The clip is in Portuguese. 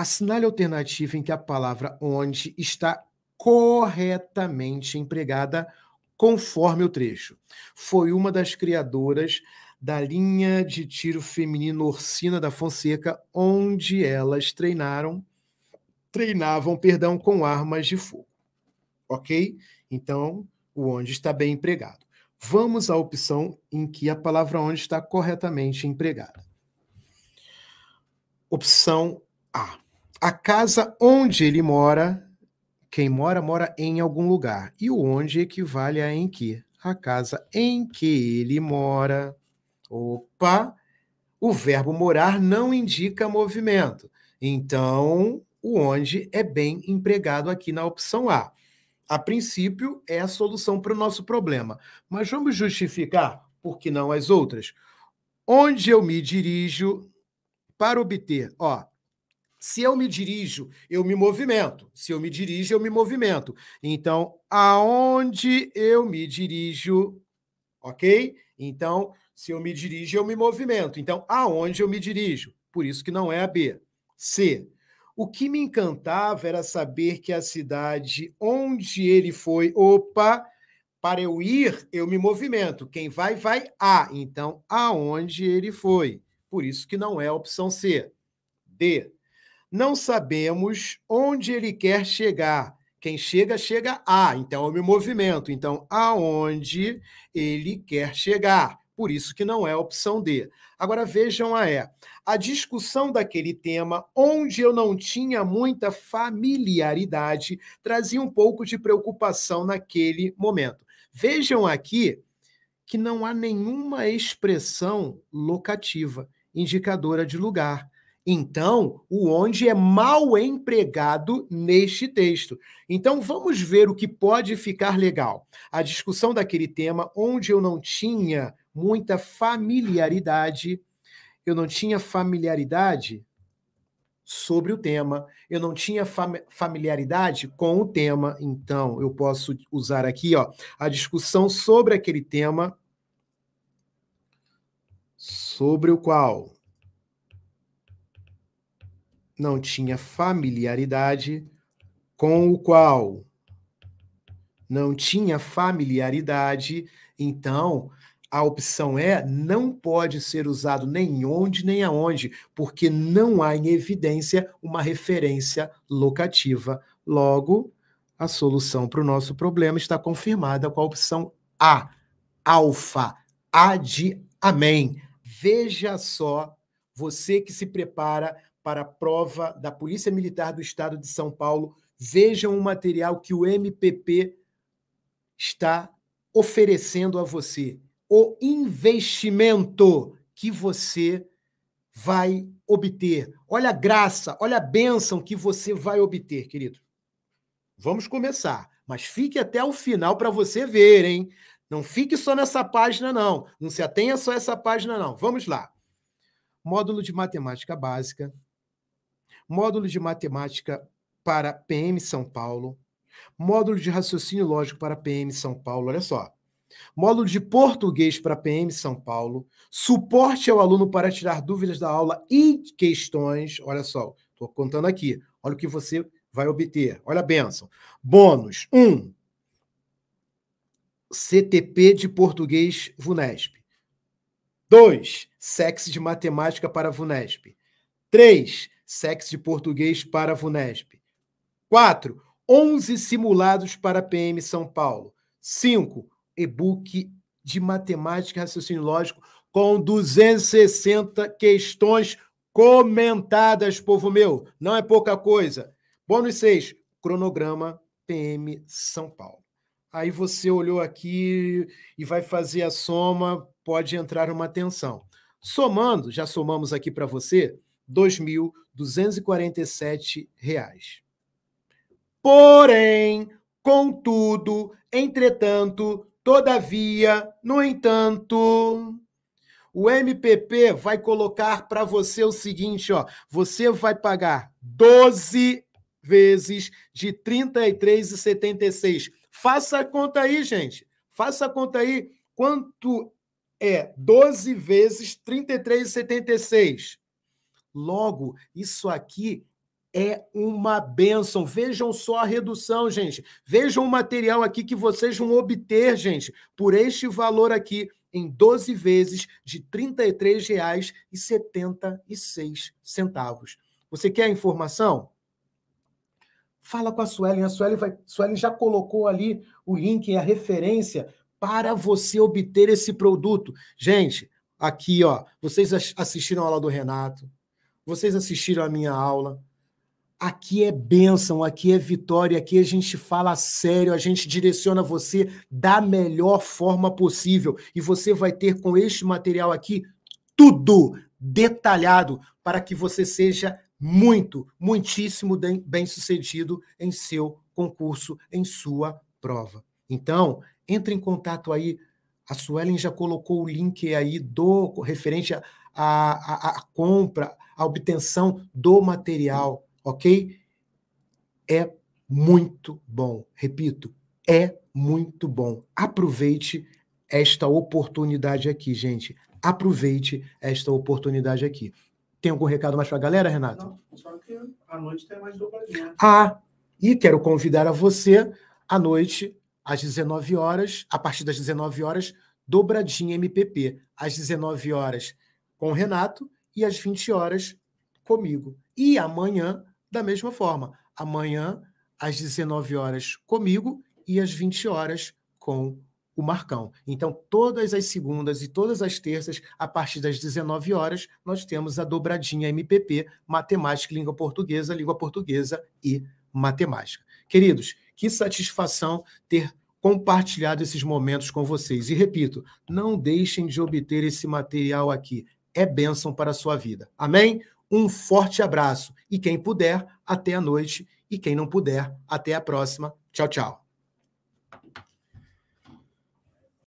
assinale a alternativa em que a palavra onde está corretamente empregada conforme o trecho. Foi uma das criadoras da linha de tiro feminino Orsina da Fonseca, onde elas treinaram, treinavam, perdão, com armas de fogo. OK? Então, o onde está bem empregado. Vamos à opção em que a palavra onde está corretamente empregada. Opção A a casa onde ele mora, quem mora, mora em algum lugar. E o onde equivale a em que? A casa em que ele mora. Opa! O verbo morar não indica movimento. Então, o onde é bem empregado aqui na opção A. A princípio, é a solução para o nosso problema. Mas vamos justificar por que não as outras? Onde eu me dirijo para obter, ó, se eu me dirijo, eu me movimento. Se eu me dirijo, eu me movimento. Então, aonde eu me dirijo, ok? Então, se eu me dirijo, eu me movimento. Então, aonde eu me dirijo? Por isso que não é a B. C. O que me encantava era saber que a cidade onde ele foi, opa, para eu ir, eu me movimento. Quem vai, vai A. Então, aonde ele foi. Por isso que não é a opção C. D. Não sabemos onde ele quer chegar. Quem chega, chega a. Então, eu me movimento. Então, aonde ele quer chegar. Por isso que não é a opção D. Agora, vejam a E. A discussão daquele tema, onde eu não tinha muita familiaridade, trazia um pouco de preocupação naquele momento. Vejam aqui que não há nenhuma expressão locativa, indicadora de lugar. Então, o onde é mal empregado neste texto. Então, vamos ver o que pode ficar legal. A discussão daquele tema onde eu não tinha muita familiaridade, eu não tinha familiaridade sobre o tema, eu não tinha familiaridade com o tema, então eu posso usar aqui, ó, a discussão sobre aquele tema sobre o qual não tinha familiaridade, com o qual não tinha familiaridade, então a opção é não pode ser usado nem onde nem aonde, porque não há em evidência uma referência locativa. Logo, a solução para o nosso problema está confirmada com a opção A, alfa, A de amém. Veja só, você que se prepara para a prova da Polícia Militar do Estado de São Paulo. Vejam o material que o MPP está oferecendo a você. O investimento que você vai obter. Olha a graça, olha a bênção que você vai obter, querido. Vamos começar, mas fique até o final para você ver, hein? Não fique só nessa página, não. Não se atenha só a essa página, não. Vamos lá. Módulo de Matemática Básica, módulo de matemática para PM São Paulo, módulo de raciocínio lógico para PM São Paulo, olha só. Módulo de português para PM São Paulo, suporte ao aluno para tirar dúvidas da aula e questões, olha só, estou contando aqui, olha o que você vai obter, olha a benção. Bônus 1. Um, CTP de português VUNESP. 2. Sex de matemática para VUNESP. 3. SEX de português para a FUNESP. 4. 11 simulados para a PM São Paulo. 5. E-book de matemática e raciocínio lógico com 260 questões comentadas, povo meu. Não é pouca coisa. Bônus 6. Cronograma PM São Paulo. Aí você olhou aqui e vai fazer a soma, pode entrar uma atenção. Somando, já somamos aqui para você, 2.000 247 reais. Porém, contudo, entretanto, todavia, no entanto, o MPP vai colocar para você o seguinte, ó, você vai pagar 12 vezes de 33,76. Faça a conta aí, gente. Faça a conta aí quanto é 12 vezes 33,76. Logo, isso aqui é uma benção. Vejam só a redução, gente. Vejam o material aqui que vocês vão obter, gente, por este valor aqui em 12 vezes de R$ 33,76. Você quer a informação? Fala com a Suelen. A Suelen, vai, Suelen já colocou ali o link, e a referência para você obter esse produto. Gente, aqui, ó, vocês assistiram a aula do Renato, vocês assistiram a minha aula. Aqui é bênção, aqui é vitória, aqui a gente fala sério, a gente direciona você da melhor forma possível. E você vai ter com este material aqui tudo detalhado para que você seja muito, muitíssimo bem sucedido em seu concurso, em sua prova. Então, entre em contato aí. A Suelen já colocou o link aí do referente a, a, a, a compra, a obtenção do material, ok? É muito bom. Repito, é muito bom. Aproveite esta oportunidade aqui, gente. Aproveite esta oportunidade aqui. Tem algum recado mais para a galera, Renato? Não, só que à noite tem mais dobradinha. Ah, e quero convidar a você à noite, às 19 horas, a partir das 19 horas, dobradinha MPP. Às 19 horas, com o Renato e às 20 horas comigo. E amanhã, da mesma forma. Amanhã, às 19 horas comigo e às 20 horas com o Marcão. Então, todas as segundas e todas as terças, a partir das 19 horas, nós temos a dobradinha MPP, Matemática, Língua Portuguesa, Língua Portuguesa e Matemática. Queridos, que satisfação ter compartilhado esses momentos com vocês. E repito, não deixem de obter esse material aqui é bênção para a sua vida. Amém? Um forte abraço. E quem puder, até a noite. E quem não puder, até a próxima. Tchau, tchau.